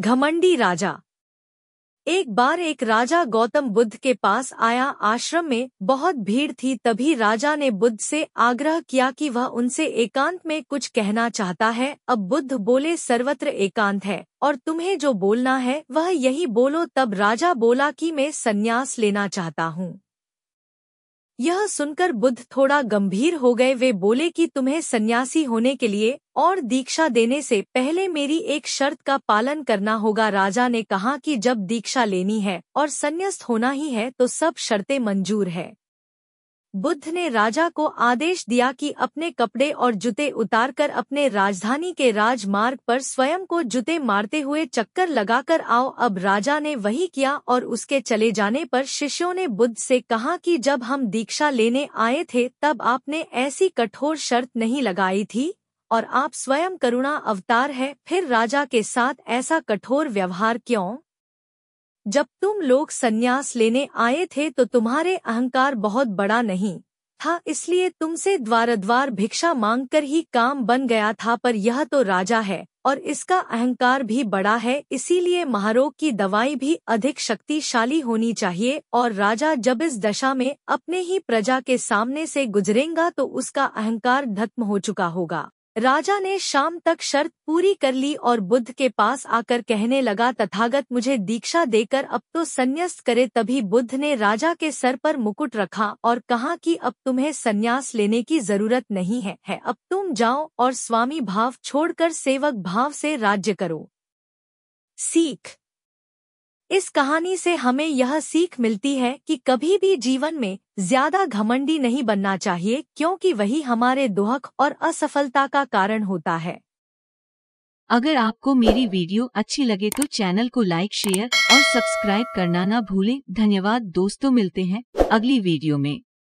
घमंडी राजा एक बार एक राजा गौतम बुद्ध के पास आया आश्रम में बहुत भीड़ थी तभी राजा ने बुद्ध से आग्रह किया कि वह उनसे एकांत में कुछ कहना चाहता है अब बुद्ध बोले सर्वत्र एकांत है और तुम्हें जो बोलना है वह यही बोलो तब राजा बोला कि मैं संन्यास लेना चाहता हूँ यह सुनकर बुद्ध थोड़ा गंभीर हो गए वे बोले कि तुम्हें सन्यासी होने के लिए और दीक्षा देने से पहले मेरी एक शर्त का पालन करना होगा राजा ने कहा कि जब दीक्षा लेनी है और संन्यास्त होना ही है तो सब शर्तें मंजूर है बुद्ध ने राजा को आदेश दिया कि अपने कपड़े और जूते उतारकर अपने राजधानी के राजमार्ग पर स्वयं को जूते मारते हुए चक्कर लगाकर आओ अब राजा ने वही किया और उसके चले जाने पर शिष्यों ने बुद्ध से कहा कि जब हम दीक्षा लेने आए थे तब आपने ऐसी कठोर शर्त नहीं लगाई थी और आप स्वयं करुणा अवतार है फिर राजा के साथ ऐसा कठोर व्यवहार क्यों जब तुम लोग सन्यास लेने आए थे तो तुम्हारे अहंकार बहुत बड़ा नहीं था इसलिए तुमसे द्वार द्वार भिक्षा मांगकर ही काम बन गया था पर यह तो राजा है और इसका अहंकार भी बड़ा है इसीलिए महारोग की दवाई भी अधिक शक्तिशाली होनी चाहिए और राजा जब इस दशा में अपने ही प्रजा के सामने से गुजरेगा तो उसका अहंकार धत्म हो चुका होगा राजा ने शाम तक शर्त पूरी कर ली और बुद्ध के पास आकर कहने लगा तथागत मुझे दीक्षा देकर अब तो संन्यास करे तभी बुद्ध ने राजा के सर पर मुकुट रखा और कहा कि अब तुम्हें संन्यास लेने की जरूरत नहीं है, है अब तुम जाओ और स्वामी भाव छोड़कर सेवक भाव से राज्य करो सीख इस कहानी से हमें यह सीख मिलती है कि कभी भी जीवन में ज्यादा घमंडी नहीं बनना चाहिए क्योंकि वही हमारे दुहक और असफलता का कारण होता है अगर आपको मेरी वीडियो अच्छी लगे तो चैनल को लाइक शेयर और सब्सक्राइब करना ना भूलें धन्यवाद दोस्तों मिलते हैं अगली वीडियो में